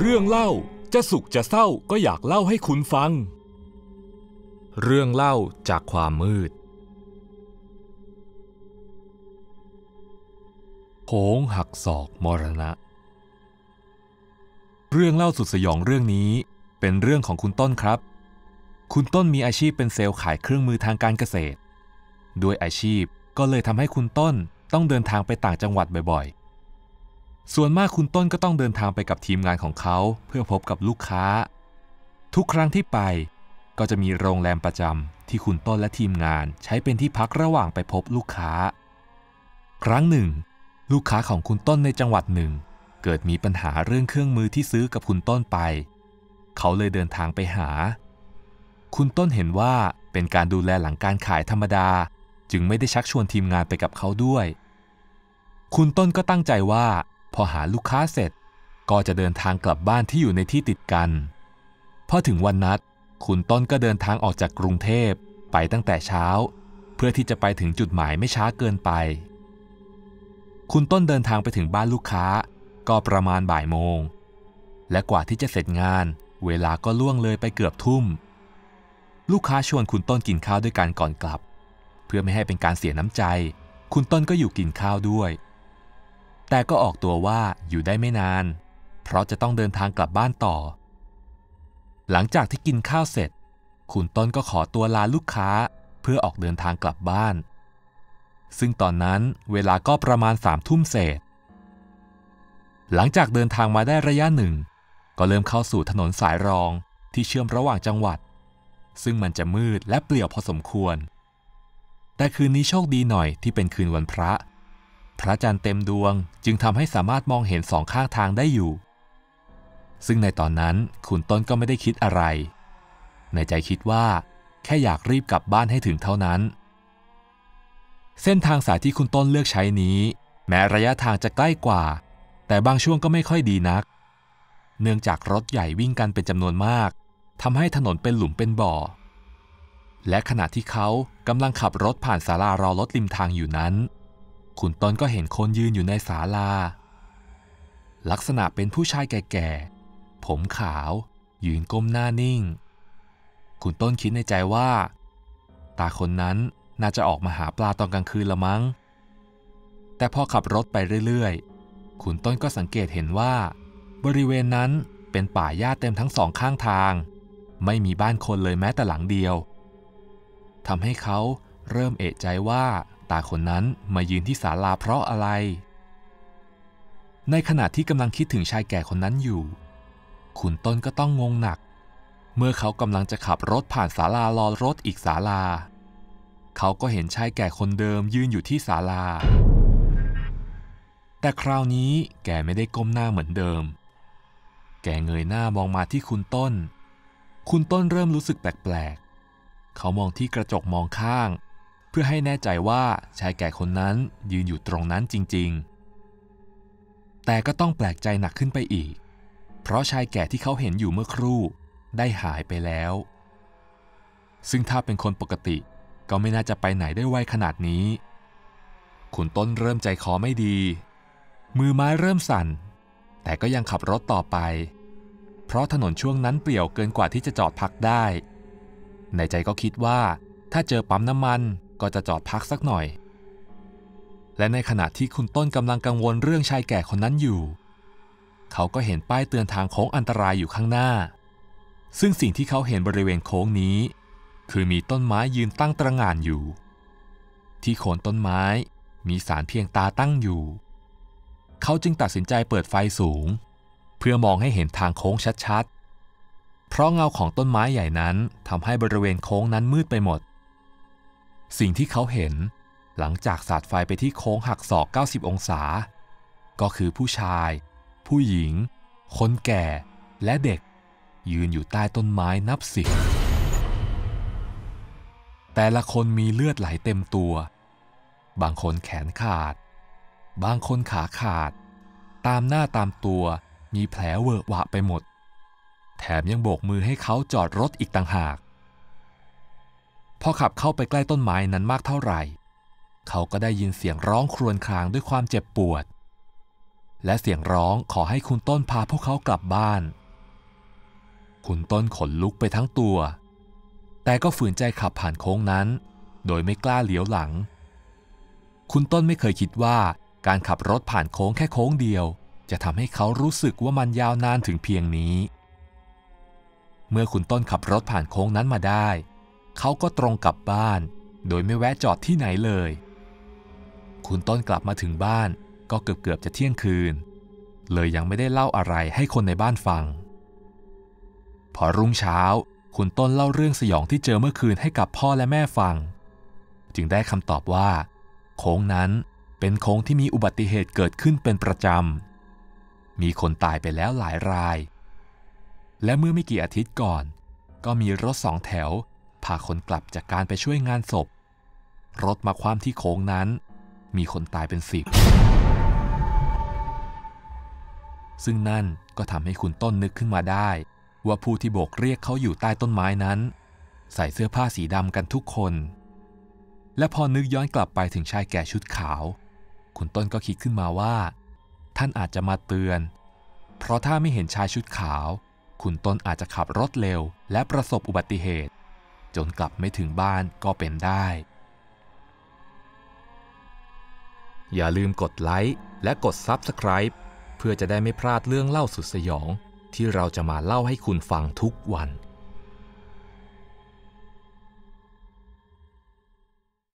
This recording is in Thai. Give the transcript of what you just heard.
เรื่องเล่าจะสุขจะเศร้าก็อยากเล่าให้คุณฟัง เรื่องเล่าจากความมืดโผงหักศอกมรณะ เรื่องเล่าสุดสยองเรื่องนี้เป็นเรื่องของคุณต้นครับ คุณต้นมีอาชีพเป็นเซลล์ขายเครื่องมือทางการเกษตรด้วยอาชีพก็เลยทำให้คุณต้นต้องเดินทางไปต่างจังหวัดบ่อยๆส่วนมากคุณต้นก็ต้องเดินทางไปกับทีมงานของเขา เพื่อพบกับลูกค้า ทุกครั้งที่ไปก็จะมีโรงแรมประจำที่คุณต้นและทีมงานใช้เป็นที่พักระหว่างไปพบลูกค้า ครั้งหนึ่ง ลูกค้าของคุณต้นในจังหวัดหนึ่งเกิดมีปัญหาเรื่องเครื่องมือที่ซื้อกับคุณต้นไป เขาเลยเดินทางไปหา คุณต้นเห็นว่าเป็นการดูแลหลังการขายธรรมดาจึงไม่ได้ชักชวนทีมงานไปกับเขาด้วย คุณต้นก็ตั้งใจว่าพอหาลูกค้าเสร็จก็จะเดินทางกลับบ้านที่อยู่ในที่ติดกันพอถึงวันนัด คุณต้นก็เดินทางออกจากกรุงเทพ ไปตั้งแต่เช้า เพื่อที่จะไปถึงจุดหมายไม่ช้าเกินไป คุณต้นเดินทางไปถึงบ้านลูกค้าก็ประมาณบ่ายโมง และกว่าที่จะเสร็จงาน เวลาก็ล่วงเลยไปเกือบทุ่ม ลูกค้าชวนคุณต้นกินข้าวด้วยกันก่อนกลับ เพื่อไม่ให้เป็นการเสียน้ำใจ คุณต้นก็อยู่กินข้าวด้วยแต่ก็ออกตัวว่าอยู่ได้ไม่นาน เพราะจะต้องเดินทางกลับบ้านต่อ หลังจากที่กินข้าวเสร็จขุนต้นก็ขอตัวลาลูกค้าเพื่อออกเดินทางกลับบ้าน ซึ่งตอนนั้นเวลาก็ประมาณสามทุ่มเศษ หลังจากเดินทางมาได้ระยะหนึ่ง ก็เริ่มเข้าสู่ถนนสายรองที่เชื่อมระหว่างจังหวัด ซึ่งมันจะมืดและเปลี่ยวพอสมควร แต่คืนนี้โชคดีหน่อย ที่เป็นคืนวันพระพระจันทร์เต็มดวงจึงทำให้สามารถมองเห็นสองข้างทางได้อยู่ ซึ่งในตอนนั้นขุนต้นก็ไม่ได้คิดอะไร ในใจคิดว่า แค่อยากรีบกลับบ้านให้ถึงเท่านั้น เส้นทางสายที่คุณต้นเลือกใช้นี้ แม้ระยะทางจะใกล้กว่า แต่บางช่วงก็ไม่ค่อยดีนัก เนื่องจากรถใหญ่วิ่งกันเป็นจำนวนมากทำให้ถนนเป็นหลุมเป็นบ่อ และขณะที่เขากำลังขับรถผ่านศาลารอรถริมทางอยู่นั้นขุนตนก็เห็นคนยืนอยู่ในศาลา ลักษณะเป็นผู้ชายแก่ๆผมขาว ยืนก้มหน้านิ่งขุนต้นคิดในใจว่า ตาคนนั้นน่าจะออกมาหาปลาตอนกลางคืนละมั้ง แต่พอขับรถไปเรื่อยๆขุนต้นก็สังเกตเห็นว่า บริเวณนั้นเป็นป่าหญ้าเต็มทั้งสองข้างทาง ไม่มีบ้านคนเลยแม้แต่หลังเดียวทำให้เขาเริ่มเอะใจว่าตาคนนั้นมายืนที่ศาลาเพราะอะไร ในขณะที่กำลังคิดถึงชายแก่คนนั้นอยู่ คุณต้นก็ต้องงงหนัก เมื่อเขากำลังจะขับรถผ่านศาลารอรถอีกศาลา เขาก็เห็นชายแก่คนเดิมยืนอยู่ที่ศาลา แต่คราวนี้แกไม่ได้ก้มหน้าเหมือนเดิม แกเงยหน้ามองมาที่คุณต้น คุณต้นเริ่มรู้สึกแปลกๆเขามองที่กระจกมองข้างพื่อให้แน่ใจว่าชายแก่คนนั้นยืนอยู่ตรงนั้นจริงๆ แต่ก็ต้องแปลกใจหนักขึ้นไปอีก เพราะชายแก่ที่เขาเห็นอยู่เมื่อครู่ ได้หายไปแล้ว ซึ่งถ้าเป็นคนปกติก็ไม่น่าจะไปไหนได้ไวขนาดนี้ ขุนต้นเริ่มใจคอไม่ดี มือไม้เริ่มสั่น แต่ก็ยังขับรถต่อไป เพราะถนนช่วงนั้นเปลี่ยวเกินกว่าที่จะจอดพักได้ ในใจก็คิดว่าถ้าเจอปั๊มน้ำมันก็จะจอดพักสักหน่อย และในขณะที่คุณต้นกำลังกังวลเรื่องชายแก่คนนั้นอยู่ เขาก็เห็นป้ายเตือนทางโค้งอันตรายอยู่ข้างหน้า ซึ่งสิ่งที่เขาเห็นบริเวณโค้งนี้ คือมีต้นไม้ยืนตั้งตระงานอยู่ ที่โคนต้นไม้มีสารเพียงตาตั้งอยู่ เขาจึงตัดสินใจเปิดไฟสูง เพื่อมองให้เห็นทางโค้งชัดๆ เพราะเงาของต้นไม้ใหญ่นั้นทำให้บริเวณโค้งนั้นมืดไปหมดสิ่งที่เขาเห็นหลังจากสาดไฟไปที่โค้งหักศอก 90 องศา ก็คือผู้ชาย ผู้หญิง คนแก่และเด็ก ยืนอยู่ใต้ต้นไม้นับสิบแต่ละคนมีเลือดไหลเต็มตัว บางคนแขนขาด บางคนขาขาด ตามหน้าตามตัวมีแผลเวอะหวะไปหมด แถมยังโบกมือให้เขาจอดรถอีกต่างหากพอขับเข้าไปใกล้ต้นไม้นั้นมากเท่าไหร่เขาก็ได้ยินเสียงร้องครวญครางด้วยความเจ็บปวด และเสียงร้องขอให้คุณต้นพาพวกเขากลับบ้าน คุณต้นขนลุกไปทั้งตัว แต่ก็ฝืนใจขับผ่านโค้งนั้นโดยไม่กล้าเหลียวหลัง คุณต้นไม่เคยคิดว่าการขับรถผ่านโค้งแค่โค้งเดียว จะทำให้เขารู้สึกว่ามันยาวนานถึงเพียงนี้ เมื่อคุณต้นขับรถผ่านโค้งนั้นมาได้เขาก็ตรงกลับบ้านโดยไม่แวะจอดที่ไหนเลย คุณต้นกลับมาถึงบ้านก็เกือบเกือบจะเที่ยงคืน เลยยังไม่ได้เล่าอะไรให้คนในบ้านฟัง พอรุ่งเช้าคุณต้นเล่าเรื่องสยองที่เจอเมื่อคืนให้กับพ่อและแม่ฟัง จึงได้คำตอบว่า โค้งนั้นเป็นโค้งที่มีอุบัติเหตุเกิดขึ้นเป็นประจำ มีคนตายไปแล้วหลายราย และเมื่อไม่กี่อาทิตย์ก่อน ก็มีรถสองแถวพาคนกลับจากการไปช่วยงานศพ รถมาความที่โค้งนั้น มีคนตายเป็นสิบซึ่งนั่นก็ทำให้คุณต้นนึกขึ้นมาได้ ว่าผู้ที่โบกเรียกเขาอยู่ใต้ต้นไม้นั้น ใส่เสื้อผ้าสีดำกันทุกคน และพอนึกย้อนกลับไปถึงชายแก่ชุดขาว คุณต้นก็คิดขึ้นมาว่า ท่านอาจจะมาเตือน เพราะถ้าไม่เห็นชายชุดขาว คุณต้นอาจจะขับรถเร็ว และประสบอุบัติเหตุจนกลับไม่ถึงบ้านก็เป็นได้ อย่าลืมกดไลค์และกด Subscribe เพื่อจะได้ไม่พลาดเรื่องเล่าสุดสยอง ที่เราจะมาเล่าให้คุณฟังทุกวัน